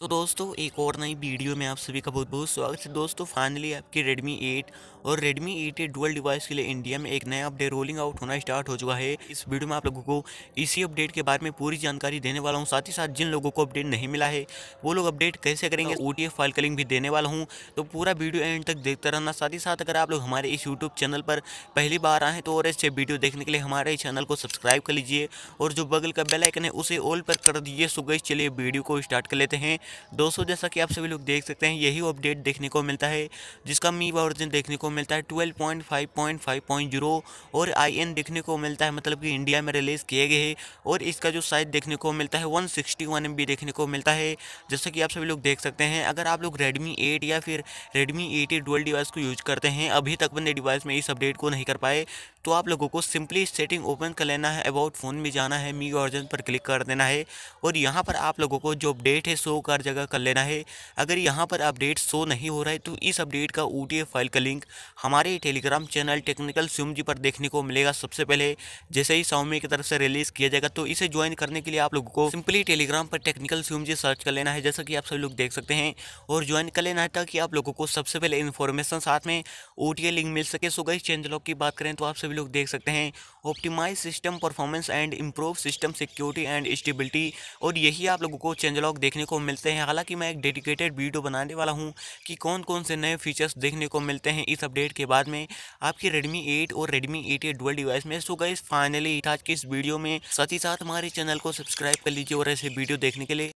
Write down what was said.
तो दोस्तों एक और नई वीडियो में आप सभी का बहुत बहुत स्वागत है दोस्तों फाइनली आपके Redmi 8 और Redmi 8A ए डुअल डिवाइस के लिए इंडिया में एक नया अपडेट रोलिंग आउट होना स्टार्ट हो चुका है इस वीडियो में आप लोगों को इसी अपडेट के बारे में पूरी जानकारी देने वाला हूँ साथ ही साथ जिन लोगों को अपडेट नहीं मिला है वो लोग अपडेट कैसे करेंगे ओ फाइल का भी देने वाला हूँ तो पूरा वीडियो एंड तक देखते रहना साथ ही साथ अगर आप लोग हमारे इस यूट्यूब चैनल पर पहली बार आएँ तो और ऐसे वीडियो देखने के लिए हमारे चैनल को सब्सक्राइब कर लीजिए और जो बगल का बेलाइकन है उसे ऑल पर कर दीजिए सुगैस चलिए वीडियो को स्टार्ट कर लेते हैं दोस्तों जैसा कि आप सभी लोग देख सकते हैं यही अपडेट देखने को मिलता है जिसका मी वर्जन देखने को मिलता है ट्वेल्व और आई देखने को मिलता है मतलब कि इंडिया में रिलीज़ किए गए हैं और इसका जो साइज देखने को मिलता है वन सिक्सटी देखने को मिलता है जैसा कि आप सभी लोग देख सकते हैं अगर आप लोग रेडमी एट या फिर रेडमी एट ए डिवाइस को यूज करते हैं अभी तक बंदे डिवाइस में इस अपडेट को नहीं कर पाए तो आप लोगों को सिंपली सेटिंग ओपन कर लेना है अबाउट फ़ोन में जाना है मी ऑर्जन पर क्लिक कर देना है और यहाँ पर आप लोगों को जो अपडेट है शो कर जगह कर लेना है अगर यहाँ पर अपडेट शो नहीं हो रहा है तो इस अपडेट का ओ फाइल का लिंक हमारे टेलीग्राम चैनल टेक्निकल स्विम जी पर देखने को मिलेगा सबसे पहले जैसे ही सौम्य की तरफ से रिलीज़ किया जाएगा तो इसे ज्वाइन करने के लिए आप लोगों को सिंपली टेलीग्राम पर टेक्निकल स्विम जी सर्च कर लेना है जैसा कि आप सभी लोग देख सकते हैं और ज्वाइन कर लेना है ताकि आप लोगों को सबसे पहले इन्फॉर्मेशन साथ में ओ लिंक मिल सके सो गई चैनलों की बात करें तो आप सभी लोग देख सकते हैं optimise system performance and improve system security and stability और यही आप लोगों को चेंज लॉग देखने को मिलते हैं हालांकि मैं एक डेडिकेटेड वीडियो बनाने वाला हूँ कि कौन कौन से नए फीचर्स देखने को मिलते हैं इस अपडेट के बाद में आपकी रेडमी एट और Redmi eight A dual device में सो गई फाइनली आज की इस वीडियो में साथ ही साथ हमारे चैनल को सब्सक्राइब कर लीजिए और ऐसे वीडियो देखने के लिए